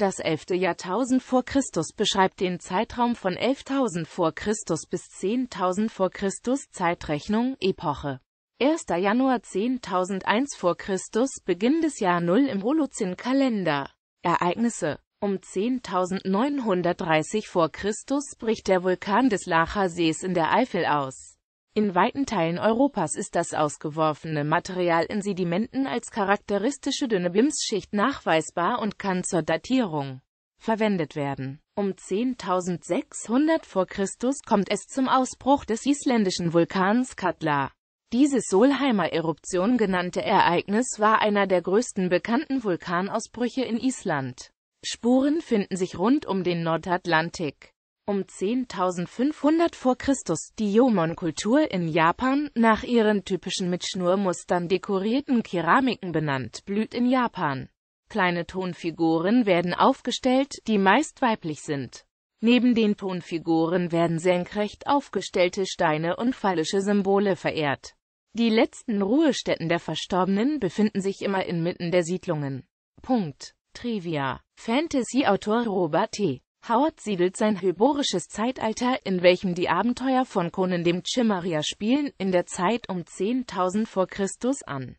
Das 11. Jahrtausend vor Christus beschreibt den Zeitraum von 11.000 vor Christus bis 10.000 vor Christus Zeitrechnung, Epoche. 1. Januar 10.001 vor Christus, Beginn des Jahr 0 im Holozän-Kalender. Ereignisse um 10.930 vor Christus bricht der Vulkan des Lachersees in der Eifel aus. In weiten Teilen Europas ist das ausgeworfene Material in Sedimenten als charakteristische dünne Bimsschicht nachweisbar und kann zur Datierung verwendet werden. Um 10.600 vor Christus kommt es zum Ausbruch des isländischen Vulkans Katla. Dieses Solheimer Eruption genannte Ereignis war einer der größten bekannten Vulkanausbrüche in Island. Spuren finden sich rund um den Nordatlantik um 10.500 vor Christus, die Jomon-Kultur in Japan, nach ihren typischen mit Schnurmustern dekorierten Keramiken benannt, blüht in Japan. Kleine Tonfiguren werden aufgestellt, die meist weiblich sind. Neben den Tonfiguren werden senkrecht aufgestellte Steine und phallische Symbole verehrt. Die letzten Ruhestätten der Verstorbenen befinden sich immer inmitten der Siedlungen. Punkt. Trivia. Fantasy-Autor Robert T. Howard siedelt sein hyborisches Zeitalter, in welchem die Abenteuer von Conan dem Chimaria spielen, in der Zeit um 10.000 v. Chr. an